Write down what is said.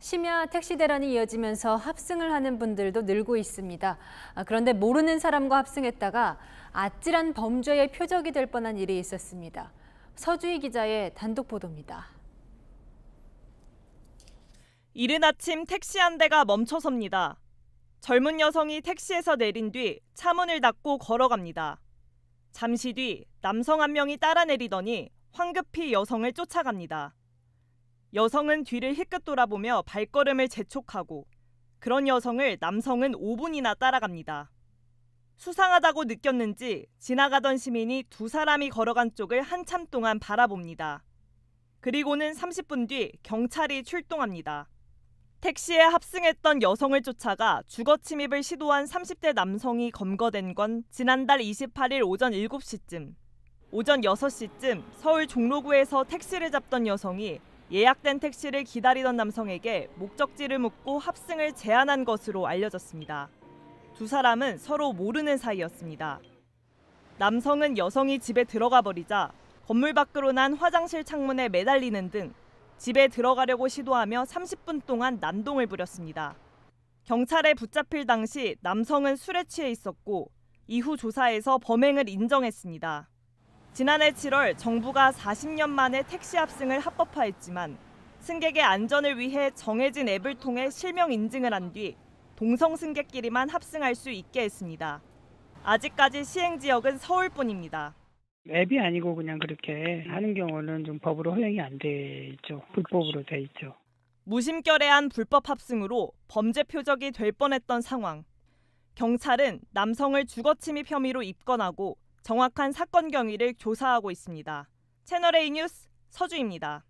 심야 택시 대란이 이어지면서 합승을 하는 분들도 늘고 있습니다. 아, 그런데 모르는 사람과 합승했다가 아찔한 범죄의 표적이 될 뻔한 일이 있었습니다. 서주희 기자의 단독 보도입니다. 이른 아침 택시 한 대가 멈춰섭니다. 젊은 여성이 택시에서 내린 뒤 차문을 닫고 걸어갑니다. 잠시 뒤 남성 한 명이 따라 내리더니 황급히 여성을 쫓아갑니다. 여성은 뒤를 힐끗 돌아보며 발걸음을 재촉하고 그런 여성을 남성은 5분이나 따라갑니다. 수상하다고 느꼈는지 지나가던 시민이 두 사람이 걸어간 쪽을 한참 동안 바라봅니다. 그리고는 30분 뒤 경찰이 출동합니다. 택시에 합승했던 여성을 쫓아가 주거 침입을 시도한 30대 남성이 검거된 건 지난달 28일 오전 7시쯤. 오전 6시쯤 서울 종로구에서 택시를 잡던 여성이 예약된 택시를 기다리던 남성에게 목적지를 묻고 합승을 제안한 것으로 알려졌습니다. 두 사람은 서로 모르는 사이였습니다. 남성은 여성이 집에 들어가 버리자 건물 밖으로 난 화장실 창문에 매달리는 등 집에 들어가려고 시도하며 30분 동안 난동을 부렸습니다. 경찰에 붙잡힐 당시 남성은 술에 취해 있었고 이후 조사에서 범행을 인정했습니다. 지난해 7월 정부가 40년 만에 택시 합승을 합법화했지만 승객의 안전을 위해 정해진 앱을 통해 실명 인증을 한 뒤 동성 승객끼리만 합승할 수 있게 했습니다. 아직까지 시행 지역은 서울뿐입니다. 앱이 아니고 그냥 그렇게 하는 경우는 좀 법으로 허용이 안 되죠. 불법으로 돼 있죠. 무심결에한 불법 합승으로 범죄 표적이 될 뻔했던 상황. 경찰은 남성을 주거침입 혐의로 입건하고 정확한 사건 경위를 조사하고 있습니다. 채널A 뉴스 서주입니다.